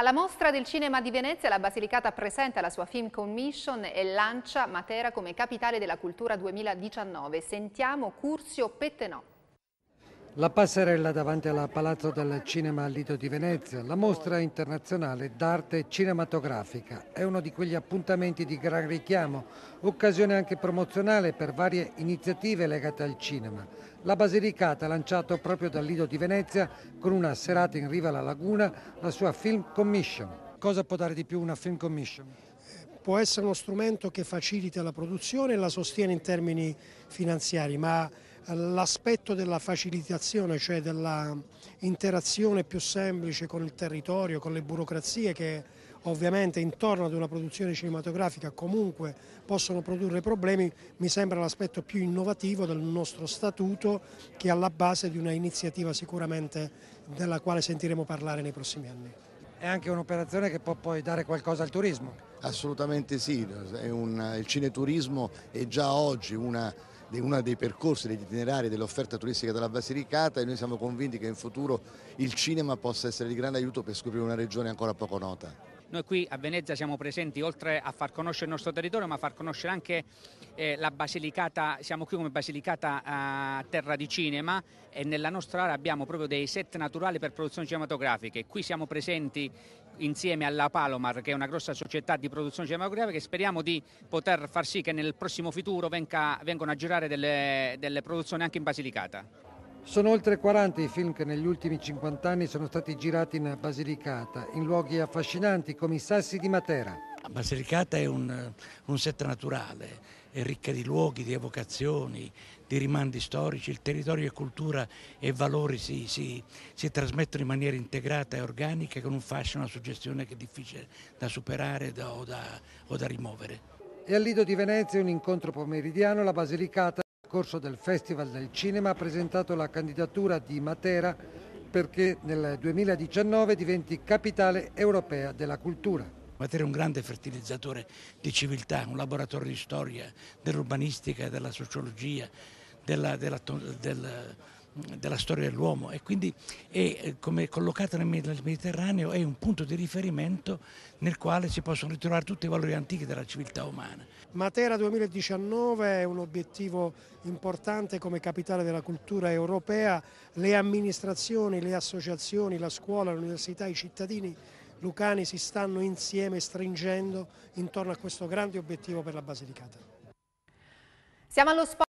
Alla mostra del cinema di Venezia la Basilicata presenta la sua Film Commission e lancia Matera come capitale della cultura 2019. Sentiamo Curzio Pettenò. La passerella davanti al Palazzo del Cinema Lido di Venezia, la mostra internazionale d'arte cinematografica, è uno di quegli appuntamenti di gran richiamo, occasione anche promozionale per varie iniziative legate al cinema. La Basilicata ha lanciato proprio dal Lido di Venezia, con una serata in riva alla laguna, la sua Film Commission. Cosa può dare di più una Film Commission? Può essere uno strumento che facilita la produzione e la sostiene in termini finanziari, ma l'aspetto della facilitazione, cioè dell'interazione più semplice con il territorio, con le burocrazie che ovviamente intorno ad una produzione cinematografica comunque possono produrre problemi, mi sembra l'aspetto più innovativo del nostro statuto che è alla base di una iniziativa sicuramente della quale sentiremo parlare nei prossimi anni. È anche un'operazione che può poi dare qualcosa al turismo? Assolutamente sì, un, il cineturismo è già oggi una di uno dei percorsi, degli itinerari dell'offerta turistica della Basilicata e noi siamo convinti che in futuro il cinema possa essere di grande aiuto per scoprire una regione ancora poco nota. Noi qui a Venezia siamo presenti oltre a far conoscere il nostro territorio, ma a far conoscere anche eh, la Basilicata, siamo qui come Basilicata eh, terra di cinema e nella nostra area abbiamo proprio dei set naturali per produzioni cinematografiche. Qui siamo presenti insieme alla Palomar, che è una grossa società di produzione cinematografica, e speriamo di poter far sì che nel prossimo futuro venga, vengano a girare delle, delle produzioni anche in Basilicata. Sono oltre 40 i film che negli ultimi 50 anni sono stati girati in Basilicata, in luoghi affascinanti come i Sassi di Matera. Basilicata è un, un set naturale, è ricca di luoghi, di evocazioni, di rimandi storici, il territorio e cultura e valori si, si, si trasmettono in maniera integrata e organica con un fascio, una suggestione che è difficile da superare da, o, da, o da rimuovere. E al Lido di Venezia un incontro pomeridiano, la Basilicata nel corso del Festival del Cinema ha presentato la candidatura di Matera perché nel 2019 diventi capitale europea della cultura. Matera è un grande fertilizzatore di civiltà, un laboratorio di storia, dell'urbanistica, della sociologia, della, della, della, della storia dell'uomo e quindi è, eh, come collocata nel Mediterraneo è un punto di riferimento nel quale si possono ritrovare tutti i valori antichi della civiltà umana. Matera 2019 è un obiettivo importante come capitale della cultura europea, le amministrazioni, le associazioni, la scuola, l'università, i cittadini lucani si stanno insieme stringendo intorno a questo grande obiettivo per la Basilicata. Siamo allo